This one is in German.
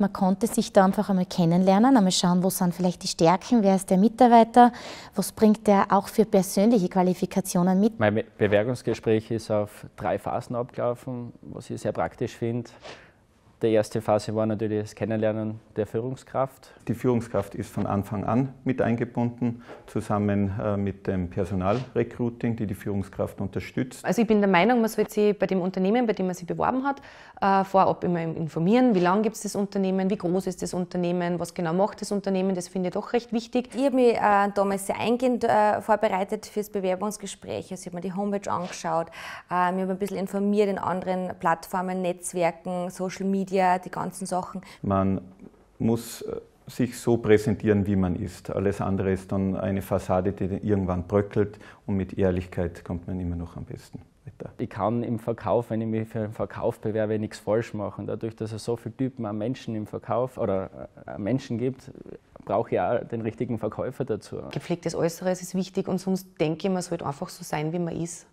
man konnte sich da einfach einmal kennenlernen, einmal schauen, wo sind vielleicht die Stärken, wer ist der Mitarbeiter, was bringt der auch für persönliche Qualifikationen mit. Mein Bewerbungsgespräch ist auf drei Phasen abgelaufen, was ich sehr praktisch finde. Die erste Phase war natürlich das Kennenlernen der Führungskraft. Die Führungskraft ist von Anfang an mit eingebunden, zusammen äh, mit dem Personalrecruiting, die die Führungskraft unterstützt. Also ich bin der Meinung, man sollte sich bei dem Unternehmen, bei dem man sich beworben hat, äh, vorab immer informieren, wie lange gibt es das Unternehmen, wie groß ist das Unternehmen, was genau macht das Unternehmen, das finde ich doch recht wichtig. Ich habe mich äh, damals sehr eingehend vorbereitet für das Bewerbungsgespräch. Also ich habe mir die Homepage angeschaut, äh, mir ein bisschen informiert in anderen Plattformen, Netzwerken, Social Media. Media, die ganzen Sachen. Man muss äh, sich so präsentieren, wie man ist. Alles andere ist dann eine Fassade, die irgendwann bröckelt und mit Ehrlichkeit kommt man immer noch am besten. Ich kann im Verkauf, wenn ich mich für einen Verkauf bewerbe, nichts falsch machen. Dadurch, dass es so viele Typen an Menschen im Verkauf oder äh, Menschen gibt, brauche ich auch den richtigen Verkäufer dazu. Gepflegtes Äußeres ist wichtig und sonst denke ich, man sollte einfach so sein, wie man ist.